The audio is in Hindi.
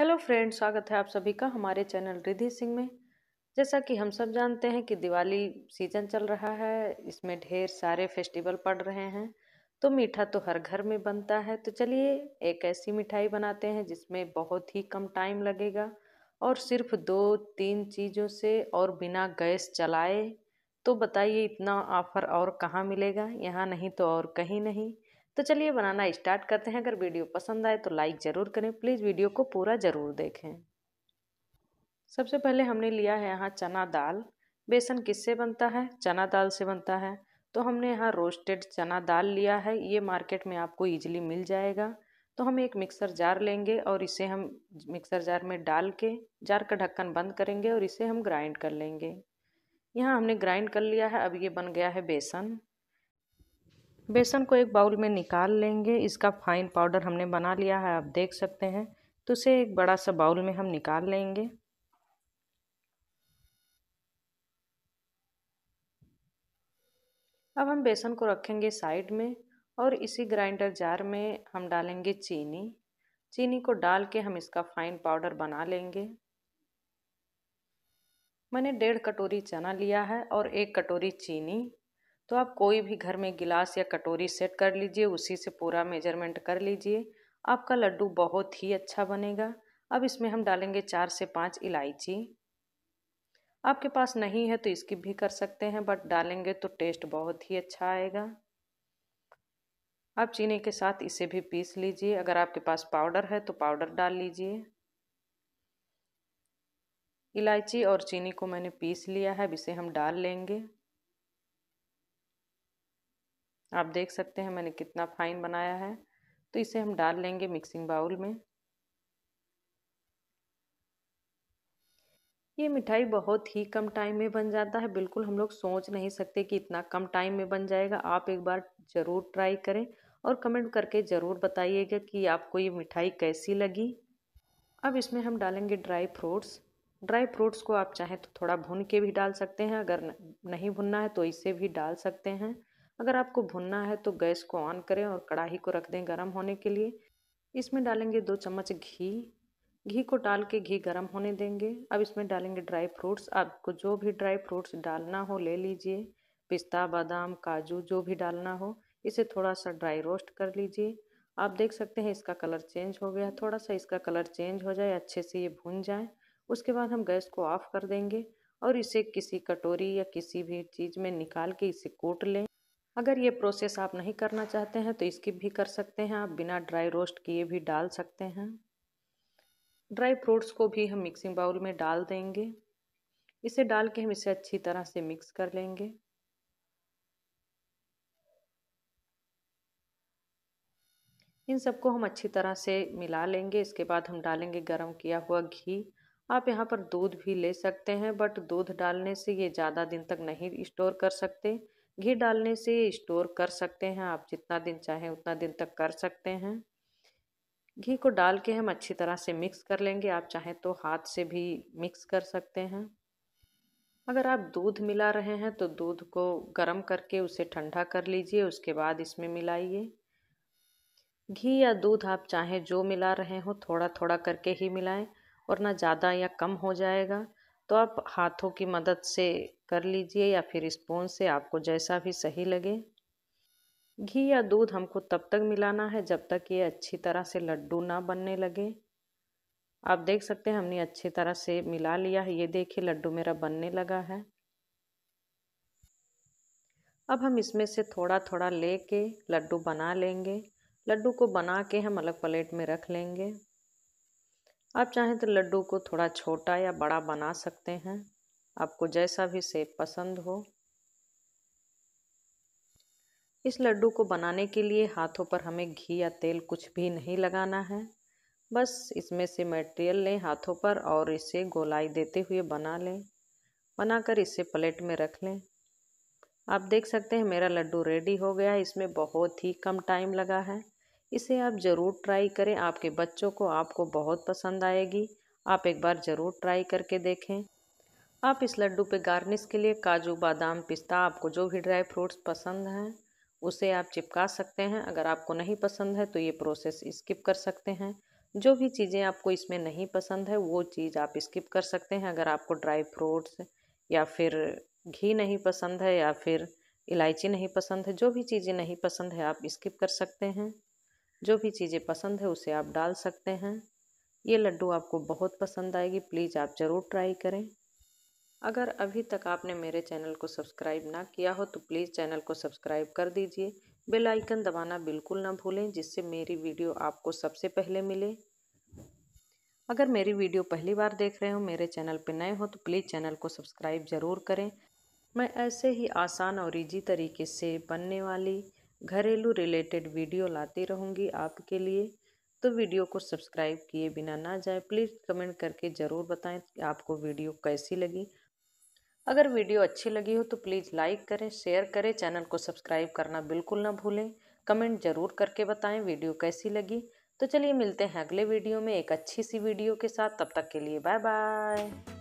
हेलो फ्रेंड स्वागत है आप सभी का हमारे चैनल रिधि सिंह में जैसा कि हम सब जानते हैं कि दिवाली सीजन चल रहा है इसमें ढेर सारे फेस्टिवल पड़ रहे हैं तो मीठा तो हर घर में बनता है तो चलिए एक ऐसी मिठाई बनाते हैं जिसमें बहुत ही कम टाइम लगेगा और सिर्फ दो तीन चीज़ों से और बिना गैस चलाए तो बताइए इतना ऑफ़र और कहाँ मिलेगा यहाँ नहीं तो और कहीं नहीं तो चलिए बनाना स्टार्ट करते हैं अगर वीडियो पसंद आए तो लाइक ज़रूर करें प्लीज़ वीडियो को पूरा ज़रूर देखें सबसे पहले हमने लिया है यहाँ चना दाल बेसन किससे बनता है चना दाल से बनता है तो हमने यहाँ रोस्टेड चना दाल लिया है ये मार्केट में आपको ईजिली मिल जाएगा तो हम एक मिक्सर जार लेंगे और इसे हम मिक्सर जार में डाल के जार का ढक्कन बंद करेंगे और इसे हम ग्राइंड कर लेंगे यहाँ हमने ग्राइंड कर लिया है अब ये बन गया है बेसन बेसन को एक बाउल में निकाल लेंगे इसका फाइन पाउडर हमने बना लिया है आप देख सकते हैं तो उसे एक बड़ा सा बाउल में हम निकाल लेंगे अब हम बेसन को रखेंगे साइड में और इसी ग्राइंडर जार में हम डालेंगे चीनी चीनी को डाल के हम इसका फाइन पाउडर बना लेंगे मैंने डेढ़ कटोरी चना लिया है और एक कटोरी चीनी तो आप कोई भी घर में गिलास या कटोरी सेट कर लीजिए उसी से पूरा मेजरमेंट कर लीजिए आपका लड्डू बहुत ही अच्छा बनेगा अब इसमें हम डालेंगे चार से पाँच इलायची आपके पास नहीं है तो इसकी भी कर सकते हैं बट डालेंगे तो टेस्ट बहुत ही अच्छा आएगा आप चीनी के साथ इसे भी पीस लीजिए अगर आपके पास पाउडर है तो पाउडर डाल लीजिए इलायची और चीनी को मैंने पीस लिया है अब इसे हम डाल लेंगे आप देख सकते हैं मैंने कितना फाइन बनाया है तो इसे हम डाल लेंगे मिक्सिंग बाउल में ये मिठाई बहुत ही कम टाइम में बन जाता है बिल्कुल हम लोग सोच नहीं सकते कि इतना कम टाइम में बन जाएगा आप एक बार ज़रूर ट्राई करें और कमेंट करके ज़रूर बताइएगा कि आपको ये मिठाई कैसी लगी अब इसमें हम डालेंगे ड्राई फ्रूट्स ड्राई फ्रूट्स को आप चाहें तो थोड़ा भून के भी डाल सकते हैं अगर नहीं भुनना है तो इसे भी डाल सकते हैं अगर आपको भुनना है तो गैस को ऑन करें और कढ़ाई को रख दें गर्म होने के लिए इसमें डालेंगे दो चम्मच घी घी को डाल के घी गर्म होने देंगे अब इसमें डालेंगे ड्राई फ्रूट्स आपको जो भी ड्राई फ्रूट्स डालना हो ले लीजिए पिस्ता बादाम काजू जो भी डालना हो इसे थोड़ा सा ड्राई रोस्ट कर लीजिए आप देख सकते हैं इसका कलर चेंज हो गया थोड़ा सा इसका कलर चेंज हो जाए अच्छे से ये भून जाए उसके बाद हम गैस को ऑफ कर देंगे और इसे किसी कटोरी या किसी भी चीज़ में निकाल के इसे कूट लें अगर ये प्रोसेस आप नहीं करना चाहते हैं तो स्किप भी कर सकते हैं आप बिना ड्राई रोस्ट किए भी डाल सकते हैं ड्राई फ्रूट्स को भी हम मिक्सिंग बाउल में डाल देंगे इसे डाल के हम इसे अच्छी तरह से मिक्स कर लेंगे इन सबको हम अच्छी तरह से मिला लेंगे इसके बाद हम डालेंगे गरम किया हुआ घी आप यहाँ पर दूध भी ले सकते हैं बट दूध डालने से ये ज़्यादा दिन तक नहीं स्टोर कर सकते घी डालने से स्टोर कर सकते हैं आप जितना दिन चाहें उतना दिन तक कर सकते हैं घी को डाल के हम अच्छी तरह से मिक्स कर लेंगे आप चाहें तो हाथ से भी मिक्स कर सकते हैं अगर आप दूध मिला रहे हैं तो दूध को गर्म करके उसे ठंडा कर लीजिए उसके बाद इसमें मिलाइए घी या दूध आप चाहें जो मिला रहे हो थोड़ा थोड़ा करके ही मिलाएं और ना ज़्यादा या कम हो जाएगा तो आप हाथों की मदद से कर लीजिए या फिर स्पून से आपको जैसा भी सही लगे घी या दूध हमको तब तक मिलाना है जब तक ये अच्छी तरह से लड्डू ना बनने लगे आप देख सकते हैं हमने अच्छी तरह से मिला लिया है ये देखिए लड्डू मेरा बनने लगा है अब हम इसमें से थोड़ा थोड़ा ले के लड्डू बना लेंगे लड्डू को बना के हम अलग प्लेट में रख लेंगे आप चाहें तो लड्डू को थोड़ा छोटा या बड़ा बना सकते हैं आपको जैसा भी सेप पसंद हो इस लड्डू को बनाने के लिए हाथों पर हमें घी या तेल कुछ भी नहीं लगाना है बस इसमें से मटेरियल लें हाथों पर और इसे गोलाई देते हुए बना लें बनाकर इसे प्लेट में रख लें आप देख सकते हैं मेरा लड्डू रेडी हो गया इसमें बहुत ही कम टाइम लगा है इसे आप ज़रूर ट्राई करें आपके बच्चों को आपको बहुत पसंद आएगी आप एक बार ज़रूर ट्राई करके देखें आप इस लड्डू पे गार्निश के लिए काजू बादाम पिस्ता आपको जो भी ड्राई फ्रूट्स पसंद हैं उसे आप चिपका सकते हैं अगर आपको नहीं पसंद है तो ये प्रोसेस स्किप कर सकते हैं जो भी चीज़ें आपको इसमें नहीं पसंद है वो चीज़ आप स्किप कर सकते हैं अगर आपको ड्राई फ्रूट्स या फिर घी नहीं पसंद है या फिर इलायची नहीं पसंद है जो भी चीज़ें नहीं पसंद है आप स्किप कर सकते हैं जो भी चीज़ें पसंद है उसे आप डाल सकते हैं ये लड्डू आपको बहुत पसंद आएगी प्लीज़ आप ज़रूर ट्राई करें अगर अभी तक आपने मेरे चैनल को सब्सक्राइब ना किया हो तो प्लीज़ चैनल को सब्सक्राइब कर दीजिए बेल आइकन दबाना बिल्कुल ना भूलें जिससे मेरी वीडियो आपको सबसे पहले मिले अगर मेरी वीडियो पहली बार देख रहे हो मेरे चैनल पर नए हो तो प्लीज़ चैनल को सब्सक्राइब ज़रूर करें मैं ऐसे ही आसान और ईजी तरीके से बनने वाली घरेलू रिलेटेड वीडियो लाती रहूँगी आपके लिए तो वीडियो को सब्सक्राइब किए बिना ना जाए प्लीज़ कमेंट करके ज़रूर बताएं कि आपको वीडियो कैसी लगी अगर वीडियो अच्छी लगी हो तो प्लीज़ लाइक करें शेयर करें चैनल को सब्सक्राइब करना बिल्कुल ना भूलें कमेंट ज़रूर करके बताएं वीडियो कैसी लगी तो चलिए मिलते हैं अगले वीडियो में एक अच्छी सी वीडियो के साथ तब तक के लिए बाय बाय